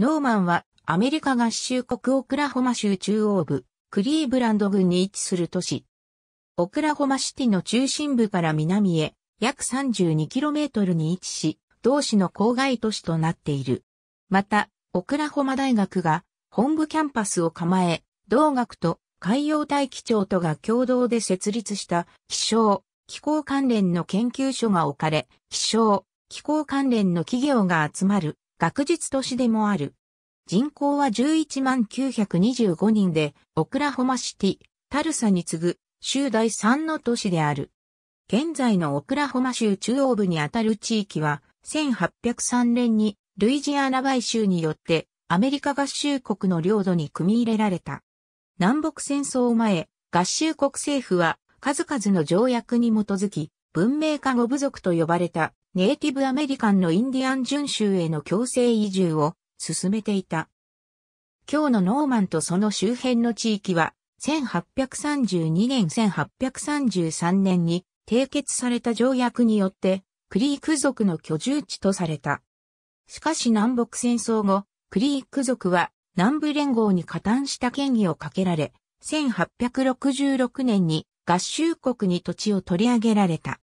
ノーマンはアメリカ合衆国オクラホマ州中央部、クリーブランド郡に位置する都市。オクラホマシティの中心部から南へ約 32km に位置し、同市の郊外都市となっている。また、オクラホマ大学が本部キャンパスを構え、同学と海洋大気庁とが共同で設立した気象、気候関連の研究所が置かれ、気象、気候関連の企業が集まる学術都市でもある。人口は11万925人で、オクラホマシティ、タルサに次ぐ、州第3の都市である。現在のオクラホマ州中央部にあたる地域は、1803年にルイジアナイ州によってアメリカ合衆国の領土に組み入れられた。南北戦争前、合衆国政府は数々の条約に基づき、文明化後部族と呼ばれたネイティブアメリカンのインディアン準州への強制移住を進めていた。今日のノーマンとその周辺の地域は、1832年1833年に締結された条約によって、クリーク族の居住地とされた。しかし南北戦争後、クリーク族は南部連合に加担した権威をかけられ、1866年に合衆国に土地を取り上げられた。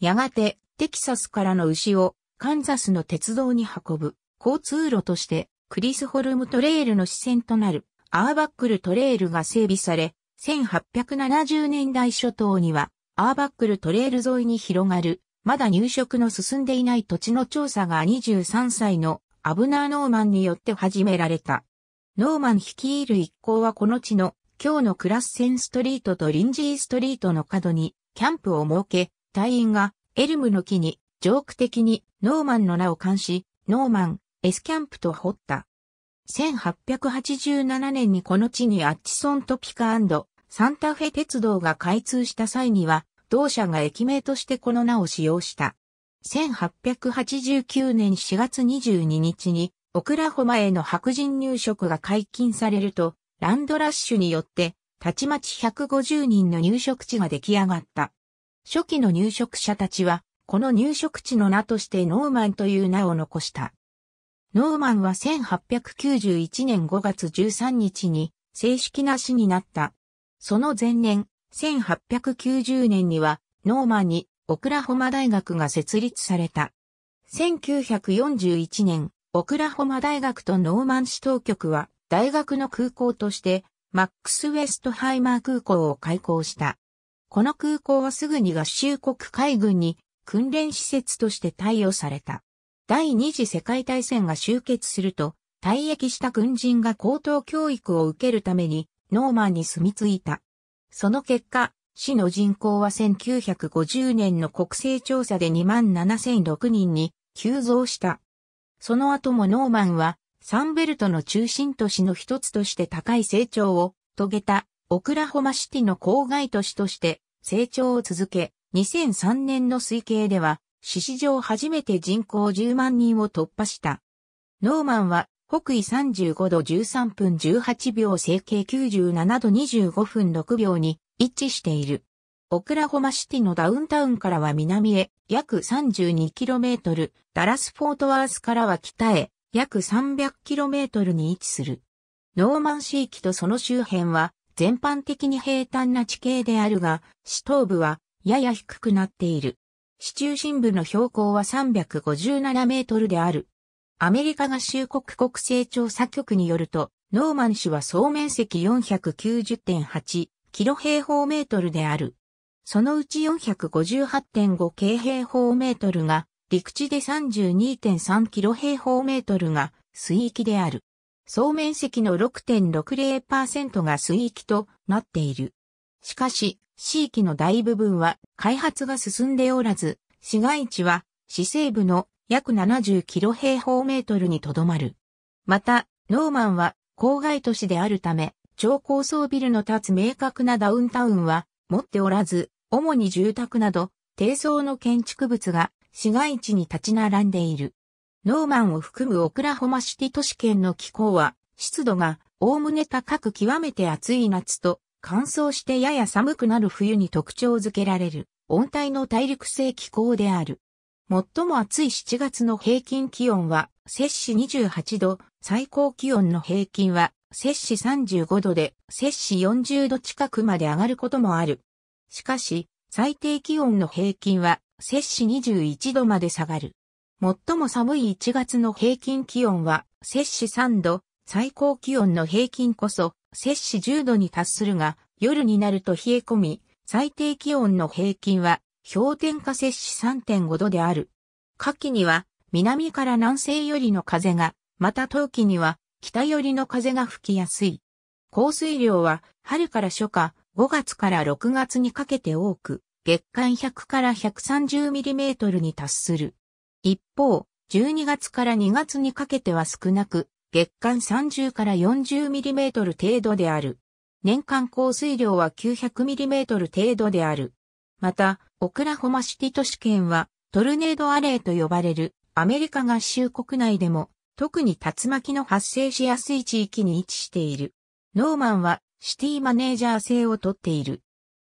やがてテキサスからの牛をカンザスの鉄道に運ぶ交通路としてクリスホルムトレイルの支線となるアーバックルトレイルが整備され、1870年代初頭にはアーバックルトレイル沿いに広がる、まだ入植の進んでいない土地の調査が23歳のアブナー・ノーマンによって始められた。ノーマン率いる一行はこの地の今日のクラッセンストリートとリンジーストリートの角にキャンプを設け、隊員がエルムの木に、ジョーク的にノーマンの名を冠し、ノーマン、エスキャンプと掘った。1887年にこの地にアッチソントピカサンタフェ鉄道が開通した際には、同社が駅名としてこの名を使用した。1889年4月22日に、オクラホマへの白人入植が解禁されると、ランドラッシュによって、たちまち150人の入植地が出来上がった。初期の入植者たちは、この入植地の名としてノーマンという名を残した。ノーマンは1891年5月13日に正式な市になった。その前年、1890年にはノーマンにオクラホマ大学が設立された。1941年、オクラホマ大学とノーマン市当局は大学の空港としてマックスウェストハイマー空港を開港した。この空港はすぐに合衆国海軍に訓練施設として貸与された。第二次世界大戦が終結すると、退役した軍人が高等教育を受けるために、ノーマンに住み着いた。その結果、市の人口は1950年の国勢調査で27,006人に急増した。その後もノーマンは、サンベルトの中心都市の一つとして高い成長を遂げた、オクラホマシティの郊外都市として成長を続け、2003年の推計では、市史上初めて人口10万人を突破した。ノーマンは、北緯35度13分18秒成形97度25分6秒に位置している。オクラホマシティのダウンタウンからは南へ約 32km、ダラスフォートワースからは北へ約 300km に位置する。ノーマン市域とその周辺は全般的に平坦な地形であるが、市東部はやや低くなっている。市中心部の標高は357メートルである。アメリカ合衆国国勢調査局によると、ノーマン氏は総面積490.8キロ平方メートルである。そのうち458.5京平方メートルが陸地で32.3キロ平方メートルが水域である。総面積の6.60%が水域となっている。しかし、地域の大部分は開発が進んでおらず、市街地は市西部の約70キロ平方メートルにとどまる。また、ノーマンは郊外都市であるため、超高層ビルの立つ明確なダウンタウンは持っておらず、主に住宅など、低層の建築物が市街地に立ち並んでいる。ノーマンを含むオクラホマシティ都市圏の気候は、湿度がおおむね高く極めて暑い夏と、乾燥してやや寒くなる冬に特徴づけられる、温帯の大陸性気候である。最も暑い7月の平均気温は、摂氏28度、最高気温の平均は、摂氏35度で、摂氏40度近くまで上がることもある。しかし、最低気温の平均は、摂氏21度まで下がる。最も寒い1月の平均気温は、摂氏3度、最高気温の平均こそ、摂氏10度に達するが、夜になると冷え込み、最低気温の平均は、氷点下摂氏3.5度である。夏季には、南から南西よりの風が、また冬季には、北寄りの風が吹きやすい。降水量は、春から初夏、5月から6月にかけて多く、月間100から130ミリメートルに達する。一方、12月から2月にかけては少なく、月間30から40ミリメートル程度である。年間降水量は900ミリメートル程度である。また、オクラホマシティ都市圏はトルネードアレイと呼ばれるアメリカ合衆国内でも特に竜巻の発生しやすい地域に位置している。ノーマンはシティマネージャー制をとっている。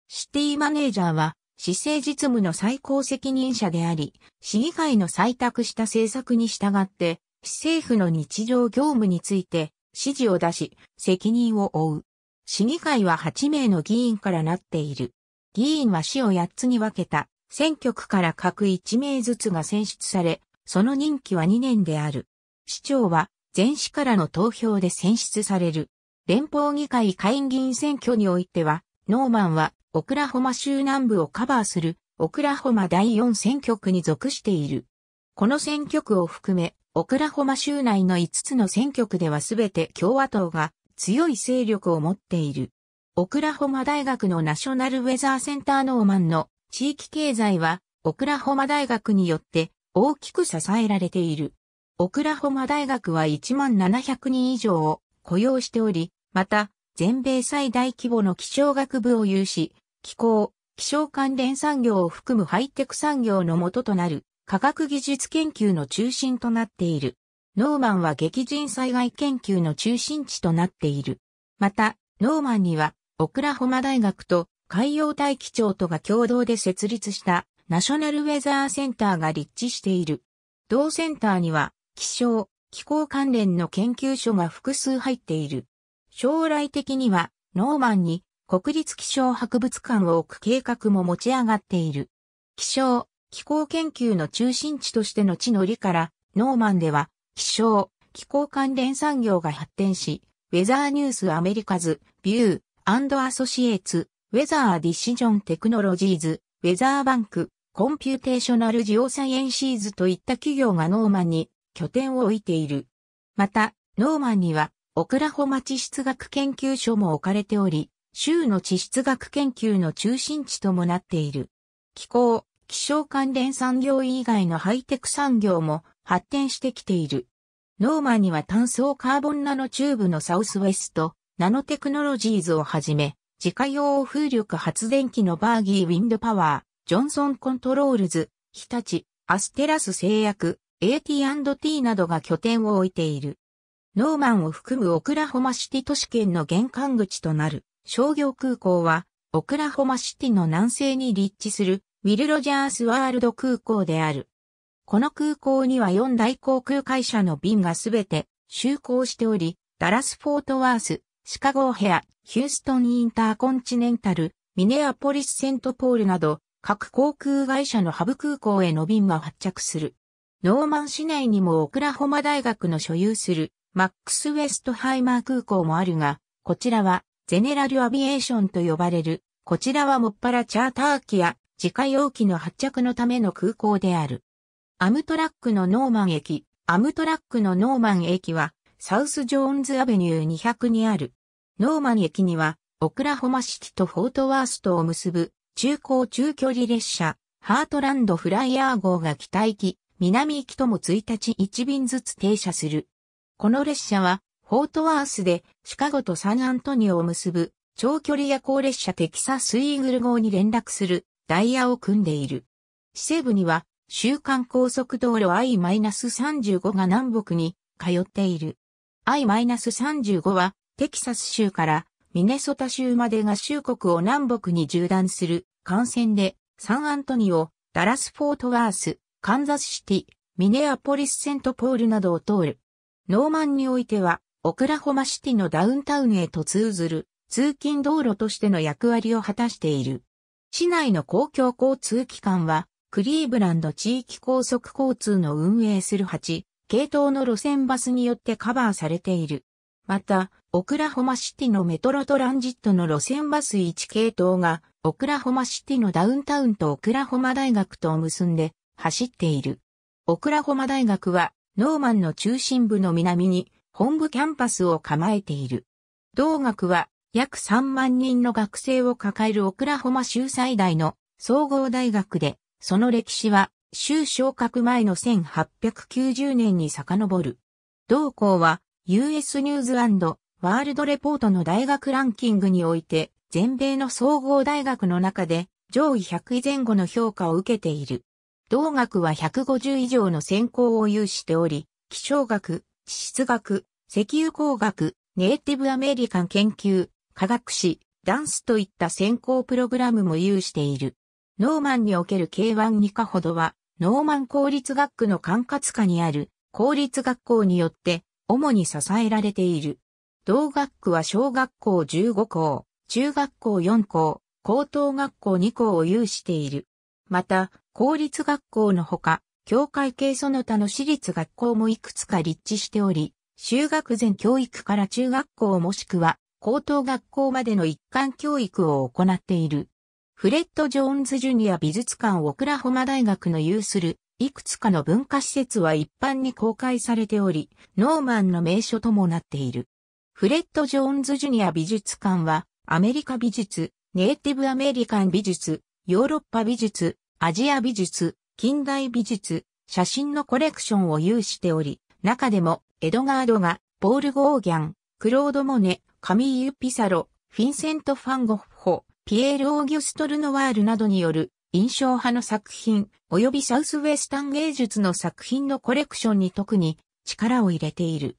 シティマネージャーは市政実務の最高責任者であり、市議会の採択した政策に従って、市政府の日常業務について指示を出し、責任を負う。市議会は8名の議員からなっている。議員は市を8つに分けた、選挙区から各1名ずつが選出され、その任期は2年である。市長は全市からの投票で選出される。連邦議会下院議員選挙においては、ノーマンはオクラホマ州南部をカバーするオクラホマ第4選挙区に属している。この選挙区を含め、オクラホマ州内の5つの選挙区ではすべて共和党が強い勢力を持っている。オクラホマ大学のナショナルウェザーセンターノーマンの地域経済は、オクラホマ大学によって大きく支えられている。オクラホマ大学は1万700人以上を雇用しており、また、全米最大規模の気象学部を有し、気候、気象関連産業を含むハイテク産業の元となる科学技術研究の中心となっている。ノーマンは激甚災害研究の中心地となっている。また、ノーマンには、オクラホマ大学と海洋大気庁とが共同で設立したナショナルウェザーセンターが立地している。同センターには、気象、気候関連の研究所が複数入っている。将来的には、ノーマンに国立気象博物館を置く計画も持ち上がっている。気象、気候研究の中心地としての地の利から、ノーマンでは、気象、気候関連産業が発展し、ウェザーニュースアメリカズ、ビュー、アンドアソシエーツ、ウェザーディシジョンテクノロジーズ、ウェザーバンク、コンピューテーショナルジオサイエンシーズといった企業がノーマンに拠点を置いている。また、ノーマンにはオクラホマ地質学研究所も置かれており、州の地質学研究の中心地ともなっている。気候、気象関連産業以外のハイテク産業も発展してきている。ノーマには炭素カーボンナノチューブのサウスウェスト、ナノテクノロジーズをはじめ、自家用風力発電機のバーギーウィンドパワー、ジョンソンコントロールズ、日立、アステラス製薬、AT&T などが拠点を置いている。ノーマンを含むオクラホマシティ都市圏の玄関口となる商業空港は、オクラホマシティの南西に立地するウィル・ロジャース・ワールド空港である。この空港には4大航空会社の便がすべて就航しており、ダラス・フォートワース、シカゴ・ヘア、ヒューストン・インターコンチネンタル、ミネアポリス・セントポールなど、各航空会社のハブ空港への便が発着する。ノーマン市内にもオクラホマ大学の所有するマックスウェストハイマー空港もあるが、こちらはゼネラルアビエーションと呼ばれる、こちらはもっぱらチャーター機や自家用機の発着のための空港である。アムトラックのノーマン駅、アムトラックのノーマン駅は、サウスジョーンズアベニュー200にある。ノーマン駅には、オクラホマシティとフォートワーストを結ぶ中高中距離列車、ハートランドフライヤー号が北行き、南行きとも1日1便ずつ停車する。この列車は、フォートワースでシカゴとサンアントニオを結ぶ長距離夜行列車テキサスイーグル号に連絡するダイヤを組んでいる。西西部には週間高速道路 I-35 が南北に通っている。I-35 はテキサス州からミネソタ州までが州国を南北に縦断する幹線でサンアントニオ、ダラスフォートワース、カンザスシティ、ミネアポリスセントポールなどを通るノーマンにおいては、オクラホマシティのダウンタウンへと通ずる通勤道路としての役割を果たしている。市内の公共交通機関は、クリーブランド地域高速交通の運営する8、系統の路線バスによってカバーされている。また、オクラホマシティのメトロトランジットの路線バス1系統が、オクラホマシティのダウンタウンとオクラホマ大学とを結んで走っている。オクラホマ大学はノーマンの中心部の南に本部キャンパスを構えている。同学は約3万人の学生を抱えるオクラホマ州最大の総合大学で、その歴史は州昇格前の1890年に遡る。同校は US ニューズワールドレポートの大学ランキングにおいて全米の総合大学の中で上位100位前後の評価を受けている。同学は150以上の専攻を有しており、気象学、地質学、石油工学、ネイティブアメリカン研究、科学史、ダンスといった専攻プログラムも有している。ノーマンにおける K1 2課ほどは、ノーマン公立学区の管轄下にある公立学校によって主に支えられている。同学区は小学校15校、中学校4校、高等学校2校を有している。また、公立学校のほか、教会系その他の私立学校もいくつか立地しており、修学前教育から中学校もしくは高等学校までの一貫教育を行っている。フレッド・ジョーンズ・ジュニア美術館オクラホマ大学の有するいくつかの文化施設は一般に公開されており、ノーマンの名所ともなっている。フレッド・ジョーンズ・ジュニア美術館は、アメリカ美術、ネイティブアメリカン美術、ヨーロッパ美術、アジア美術、近代美術、写真のコレクションを有しており、中でも、エドガードが、ポール・ゴーギャン、クロード・モネ、カミーユ・ピサロ、フィンセント・ファン・ゴッホ、ピエール・オーギュストル・ノワールなどによる印象派の作品、及びサウスウェスタン芸術の作品のコレクションに特に力を入れている。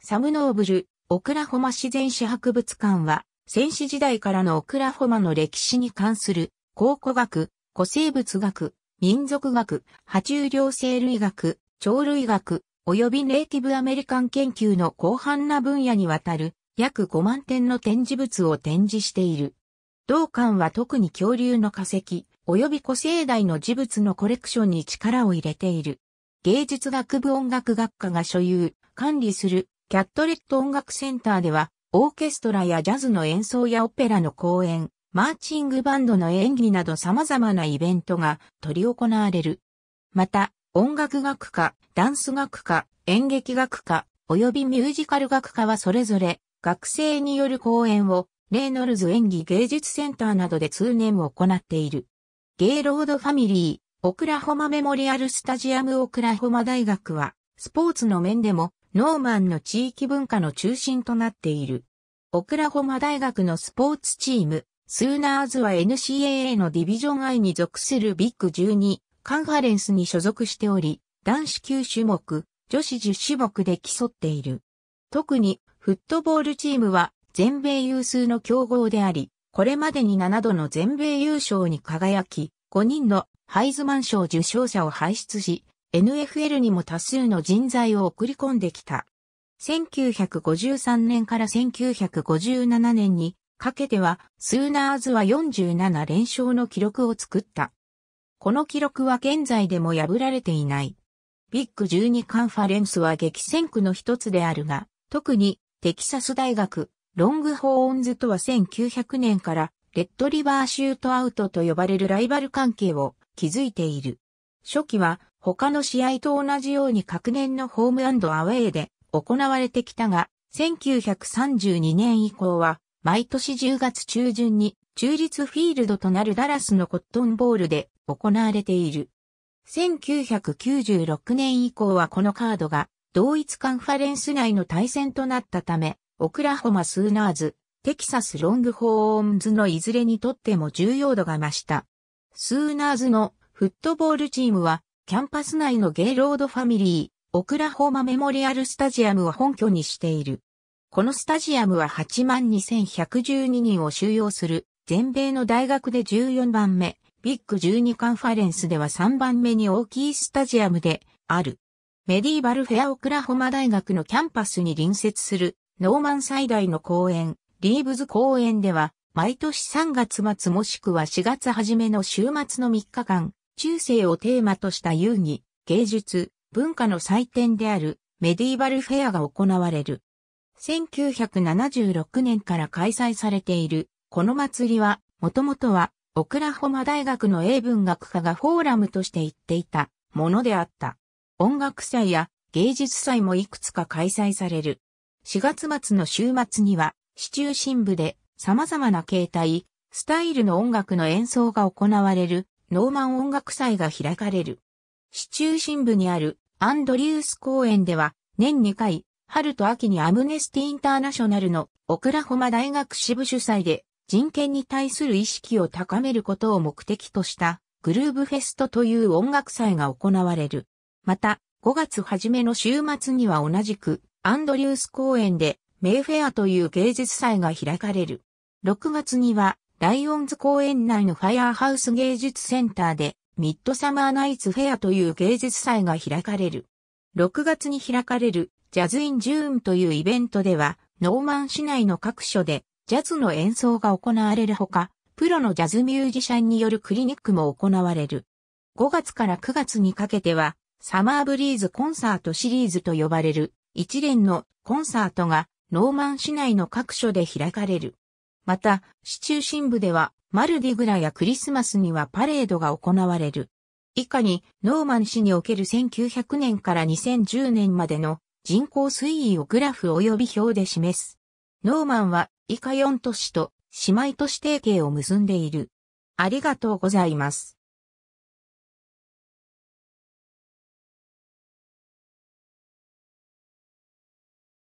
サムノーブル、オクラホマ自然史博物館は、戦史時代からのオクラホマの歴史に関する考古学、古生物学、民族学、爬虫両生類学、鳥類学、及びネイティブアメリカン研究の広範な分野にわたる約5万点の展示物を展示している。同館は特に恐竜の化石、及び古生代の事物のコレクションに力を入れている。芸術学部音楽学科が所有、管理するキャットレット音楽センターでは、オーケストラやジャズの演奏やオペラの公演、マーチングバンドの演技など様々なイベントが取り行われる。また、音楽学科、ダンス学科、演劇学科、及びミュージカル学科はそれぞれ学生による講演をレイノルズ演技芸術センターなどで通年行っている。ゲイロードファミリー、オクラホマメモリアルスタジアムオクラホマ大学はスポーツの面でもノーマンの地域文化の中心となっている。オクラホマ大学のスポーツチーム、スーナーズは NCAA のディビジョン I に属するビッグ12カンファレンスに所属しており、男子9種目、女子10種目で競っている。特にフットボールチームは全米有数の強豪であり、これまでに7度の全米優勝に輝き、5人のハイズマン賞受賞者を輩出し、NFL にも多数の人材を送り込んできた。1953年から1957年にかけては、スーナーズは47連勝の記録を作った。この記録は現在でも破られていない。ビッグ12カンファレンスは激戦区の一つであるが、特にテキサス大学、ロングホーンズとは1900年からレッドリバーシュートアウトと呼ばれるライバル関係を築いている。初期は他の試合と同じように各年のホームアウェイで行われてきたが、1932年以降は毎年10月中旬に中立フィールドとなるダラスのコットンボールで行われている。1996年以降はこのカードが同一カンファレンス内の対戦となったため、オクラホマスーナーズ、テキサスロングホーンズのいずれにとっても重要度が増した。スーナーズのフットボールチームは、キャンパス内のゲイロードファミリー、オクラホマメモリアルスタジアムを本拠にしている。このスタジアムは82,112人を収容する全米の大学で14番目、ビッグ12カンファレンスでは3番目に大きいスタジアムである。メディーバルフェアオクラホマ大学のキャンパスに隣接するノーマン最大の公園、リーブズ公園では毎年3月末もしくは4月初めの週末の3日間、中世をテーマとした遊戯、芸術、文化の祭典であるメディーバルフェアが行われる。1976年から開催されている、この祭りは、もともとは、オクラホマ大学の英文学科がフォーラムとして言っていたものであった。音楽祭や芸術祭もいくつか開催される。4月末の週末には、市中心部で様々な形態、スタイルの音楽の演奏が行われるノーマン音楽祭が開かれる。市中心部にあるアンドリュース公園では年2回春と秋にアムネスティ・インターナショナルのオクラホマ大学支部主催で人権に対する意識を高めることを目的としたグルーブフェストという音楽祭が行われる。また、5月初めの週末には同じくアンドリュース公園でメイフェアという芸術祭が開かれる。6月にはライオンズ公園内のファイアーハウス芸術センターでミッドサマーナイツフェアという芸術祭が開かれる。6月に開かれるジャズ・イン・ジューンというイベントでは、ノーマン市内の各所でジャズの演奏が行われるほか、プロのジャズミュージシャンによるクリニックも行われる。5月から9月にかけては、サマーブリーズコンサートシリーズと呼ばれる一連のコンサートがノーマン市内の各所で開かれる。また、市中心部ではマルディグラやクリスマスにはパレードが行われる。以下にノーマン市における1900年から2010年までの人口推移をグラフ及び表で示す。ノーマンは以下4都市と姉妹都市提携を結んでいる。ありがとうございます。